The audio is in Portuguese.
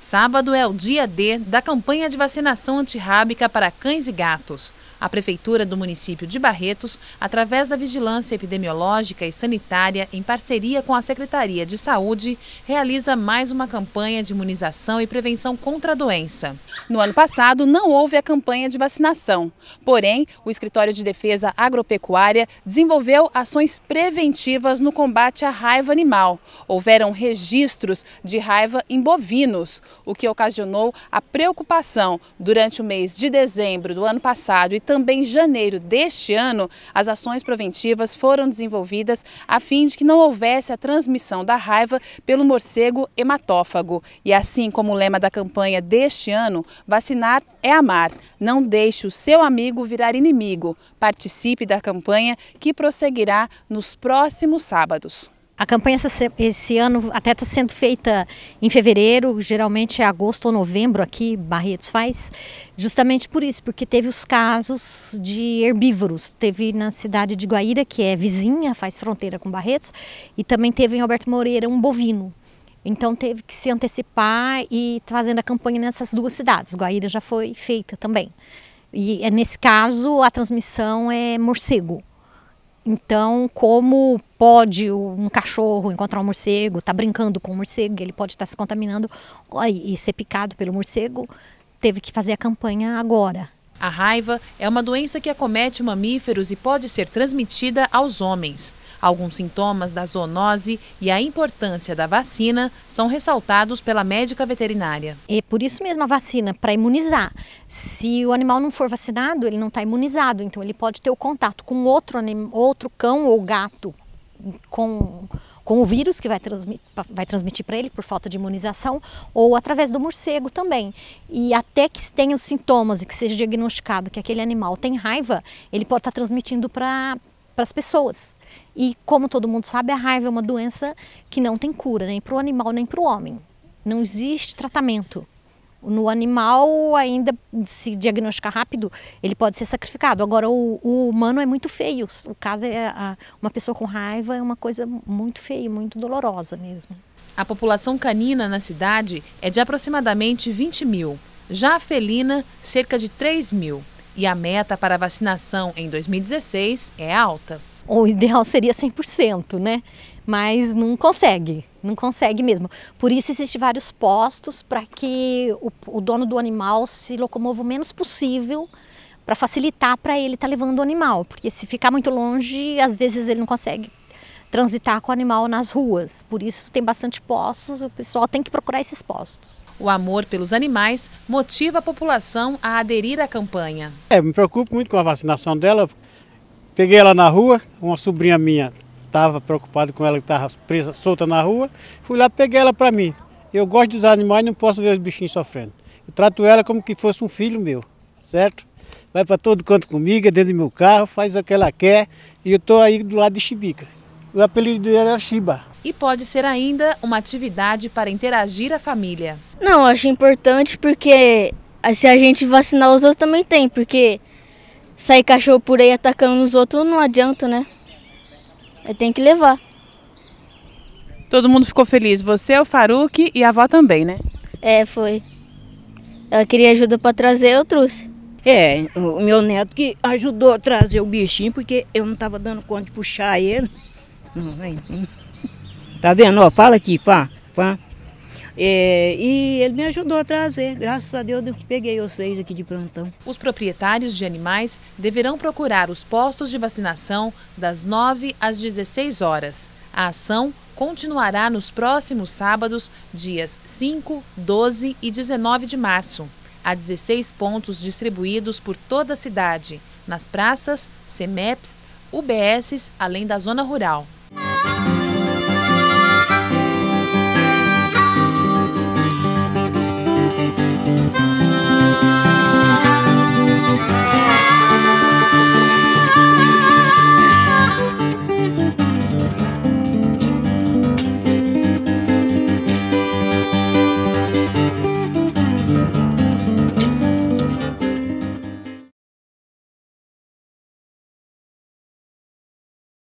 Sábado é o dia D da campanha de vacinação antirrábica para cães e gatos. A Prefeitura do município de Barretos, através da Vigilância Epidemiológica e Sanitária, em parceria com a Secretaria de Saúde, realiza mais uma campanha de imunização e prevenção contra a doença. No ano passado, não houve a campanha de vacinação. Porém, o Escritório de Defesa Agropecuária desenvolveu ações preventivas no combate à raiva animal. Houveram registros de raiva em bovinos, o que ocasionou a preocupação durante o mês de dezembro do ano passado e também em janeiro deste ano, as ações preventivas foram desenvolvidas a fim de que não houvesse a transmissão da raiva pelo morcego hematófago. E assim como o lema da campanha deste ano, vacinar é amar. Não deixe o seu amigo virar inimigo. Participe da campanha que prosseguirá nos próximos sábados. A campanha esse ano até está sendo feita em fevereiro, geralmente é agosto ou novembro aqui, Barretos faz, justamente por isso, porque teve os casos de herbívoros. Teve na cidade de Guaíra, que é vizinha, faz fronteira com Barretos, e também teve em Alberto Moreira um bovino. Então teve que se antecipar e tá fazendo a campanha nessas duas cidades. Guaíra já foi feita também. E é, nesse caso a transmissão é morcego. Então, como pode um cachorro encontrar um morcego, Tá brincando com um morcego, ele pode estar tá se contaminando e ser picado pelo morcego, teve que fazer a campanha agora. A raiva é uma doença que acomete mamíferos e pode ser transmitida aos homens. Alguns sintomas da zoonose e a importância da vacina são ressaltados pela médica veterinária. É por isso mesmo a vacina, para imunizar. Se o animal não for vacinado, ele não está imunizado, então ele pode ter o contato com outro, outro cão ou gato com, com o vírus que vai, transmit, vai transmitir para ele por falta de imunização ou através do morcego também. E até que tenha os sintomas e que seja diagnosticado que aquele animal tem raiva, ele pode estar tá transmitindo para as pessoas. E como todo mundo sabe, a raiva é uma doença que não tem cura, nem para o animal nem para o homem. Não existe tratamento. No animal, ainda se diagnosticar rápido, ele pode ser sacrificado. Agora, o, o humano é muito feio. O caso é a, uma pessoa com raiva é uma coisa muito feia, muito dolorosa mesmo. A população canina na cidade é de aproximadamente 20 mil, já a felina, cerca de 3 mil. E a meta para a vacinação em 2016 é alta o ideal seria 100%, né? Mas não consegue, não consegue mesmo. Por isso existem vários postos para que o, o, dono do animal se locomova o menos possível para facilitar para ele estar tá levando o animal, porque se ficar muito longe, às vezes ele não consegue transitar com o animal nas ruas. Por isso tem bastante postos, o pessoal tem que procurar esses postos. O amor pelos animais motiva a população a aderir à campanha. É, me preocupo muito com a vacinação dela, Peguei ela na rua, uma sobrinha minha estava preocupada com ela que estava presa, solta na rua. Fui lá, peguei ela para mim. Eu gosto dos animais, não posso ver os bichinhos sofrendo. Eu trato ela como que fosse um filho meu, certo? Vai para todo canto comigo, dentro do meu carro, faz o que ela quer e eu estou aí do lado de Chibica. O apelido dela era Chiba. E pode ser ainda uma atividade para interagir a família. Não, acho importante porque eh, se a gente vacinar os outros também tem, porque sair cachorro por aí atacando os outros não adianta, né? Tem que levar. Todo mundo ficou feliz, você, o Faruk e a avó também, né? É, foi. Ela queria ajuda para trazer, eu trouxe. É, o meu neto que ajudou a trazer o bichinho, porque eu não estava dando conta de puxar ele. Tá vendo? Ó, fala aqui, Fá. Fá. É, e ele me ajudou a trazer, graças a Deus eu peguei vocês aqui de plantão. Os proprietários de animais deverão procurar os postos de vacinação das 9 às 16 horas. A ação continuará nos próximos sábados, dias 5, 12 e 19 de março. Há 16 pontos distribuídos por toda a cidade, nas praças, CEMEPs, UBSs, além da zona rural.